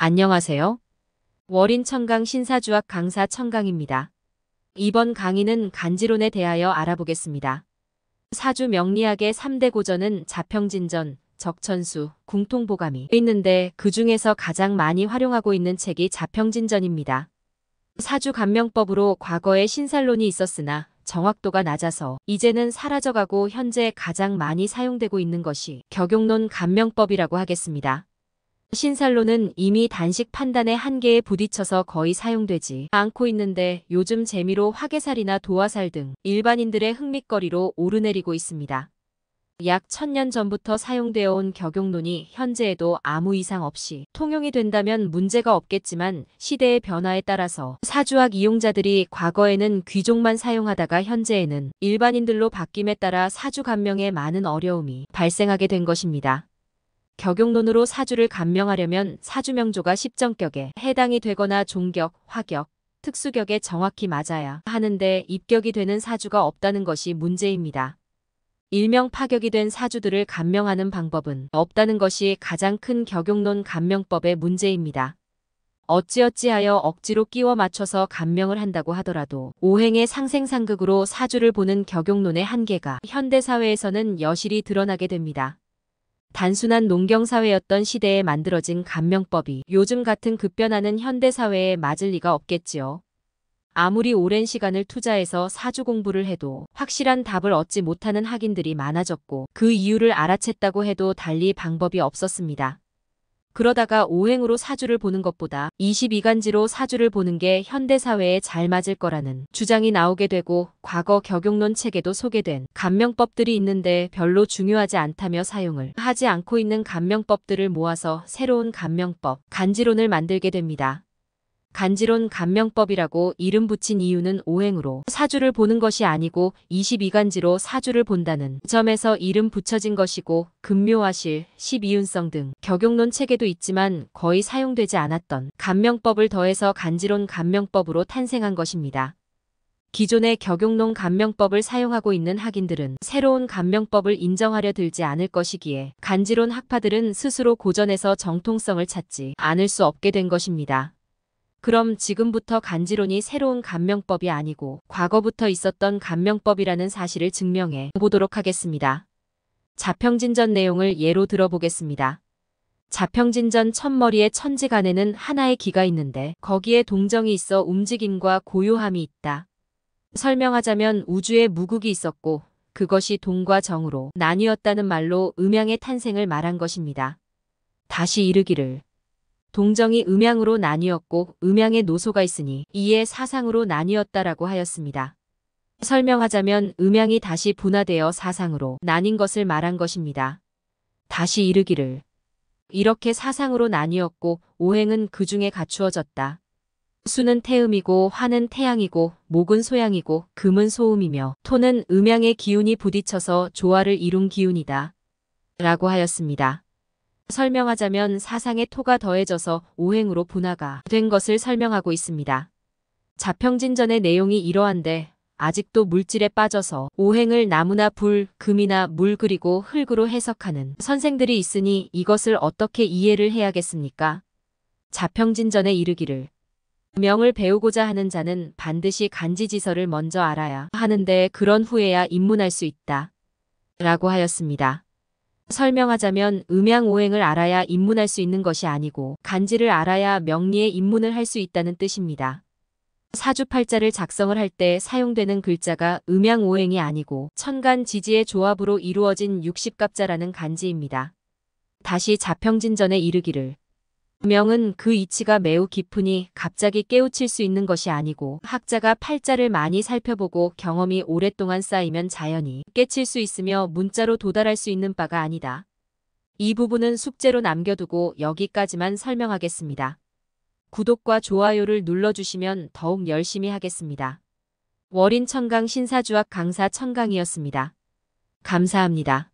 안녕하세요. 월인 청강 신사주학 강사 청강입니다. 이번 강의는 간지론에 대하여 알아보겠습니다. 사주 명리학의 3대 고전은 자평진전, 적천수, 궁통보감이 있는데 그 중에서 가장 많이 활용하고 있는 책이 자평진전입니다. 사주 간명법으로 과거에 신살론이 있었으나 정확도가 낮아서 이제는 사라져가고 현재 가장 많이 사용되고 있는 것이 격용론 간명법이라고 하겠습니다. 신살로는 이미 단식 판단의 한계에 부딪혀서 거의 사용되지 않고 있는데 요즘 재미로 화개살이나 도화살 등 일반인들의 흥미거리로 오르내리고 있습니다. 약 천년 전부터 사용되어 온 격용론이 현재에도 아무 이상 없이 통용이 된다면 문제가 없겠지만 시대의 변화에 따라서 사주학 이용자들이 과거에는 귀족만 사용하다가 현재에는 일반인들로 바뀜에 따라 사주감명에 많은 어려움이 발생하게 된 것입니다. 격용론으로 사주를 간명하려면 사주명조가 1 0정격에 해당이 되거나 종격, 화격, 특수격에 정확히 맞아야 하는데 입격이 되는 사주가 없다는 것이 문제입니다. 일명 파격이 된 사주들을 간명하는 방법은 없다는 것이 가장 큰 격용론 간명법의 문제입니다. 어찌어찌하여 억지로 끼워 맞춰서 간명을 한다고 하더라도 오행의 상생상극으로 사주를 보는 격용론의 한계가 현대사회에서는 여실히 드러나게 됩니다. 단순한 농경사회였던 시대에 만들어진 감명법이 요즘 같은 급변하는 현대사회에 맞을 리가 없겠지요. 아무리 오랜 시간을 투자해서 사주 공부를 해도 확실한 답을 얻지 못하는 학인들이 많아졌고 그 이유를 알아챘다고 해도 달리 방법이 없었습니다. 그러다가 오행으로 사주를 보는 것보다 22간지로 사주를 보는 게 현대사회에 잘 맞을 거라는 주장이 나오게 되고 과거 격용론 책에도 소개된 감명법들이 있는데 별로 중요하지 않다며 사용을 하지 않고 있는 감명법들을 모아서 새로운 감명법, 간지론을 만들게 됩니다. 간지론 간명법이라고 이름 붙인 이유는 오행으로 사주를 보는 것이 아니고 22간지로 사주를 본다는 점에서 이름 붙여진 것이고 금묘화실, 12운성 등 격용론 책에도 있지만 거의 사용되지 않았던 간명법을 더해서 간지론 간명법으로 탄생한 것입니다. 기존의 격용론 간명법을 사용하고 있는 학인들은 새로운 간명법을 인정하려 들지 않을 것이기에 간지론 학파들은 스스로 고전에서 정통성을 찾지 않을 수 없게 된 것입니다. 그럼 지금부터 간지론이 새로운 감명법이 아니고 과거부터 있었던 감명법이라는 사실을 증명해 보도록 하겠습니다. 자평진전 내용을 예로 들어보겠습니다. 자평진전 첫머리의 천지간에는 하나의 기가 있는데 거기에 동정이 있어 움직임과 고요함이 있다. 설명하자면 우주에 무국이 있었고 그것이 동과 정으로 나뉘었다는 말로 음양의 탄생을 말한 것입니다. 다시 이르기를 동정이 음양으로 나뉘었고 음양의 노소가 있으니 이에 사상으로 나뉘었다라고 하였습니다. 설명하자면 음양이 다시 분화되어 사상으로 나뉜 것을 말한 것입니다. 다시 이르기를 이렇게 사상으로 나뉘었고 오행은 그 중에 갖추어졌다. 수는 태음이고 화는 태양이고 목은 소양이고 금은 소음이며 토는 음양의 기운이 부딪혀서 조화를 이룬 기운이다. 라고 하였습니다. 설명하자면 사상의 토가 더해져서 오행으로 분화가 된 것을 설명하고 있습니다. 자평진전의 내용이 이러한데 아직도 물질에 빠져서 오행을 나무나 불, 금이나 물 그리고 흙으로 해석하는 선생들이 있으니 이것을 어떻게 이해를 해야겠습니까? 자평진전에 이르기를 명을 배우고자 하는 자는 반드시 간지지서를 먼저 알아야 하는데 그런 후에야 입문할 수 있다. 라고 하였습니다. 설명하자면 음양오행을 알아야 입문할 수 있는 것이 아니고 간지를 알아야 명리에 입문을 할 수 있다는 뜻입니다. 사주팔자를 작성을 할 때 사용되는 글자가 음양오행이 아니고 천간지지의 조합으로 이루어진 60갑자라는 간지입니다. 다시 자평진전에 이르기를 명은 그 이치가 매우 깊으니 갑자기 깨우칠 수 있는 것이 아니고 학자가 팔자를 많이 살펴보고 경험이 오랫동안 쌓이면 자연히 깨칠 수 있으며 문자로 도달할 수 있는 바가 아니다. 이 부분은 숙제로 남겨두고 여기까지만 설명하겠습니다. 구독과 좋아요를 눌러주시면 더욱 열심히 하겠습니다. 월인 청강 신사주학 강사 청강이었습니다. 감사합니다.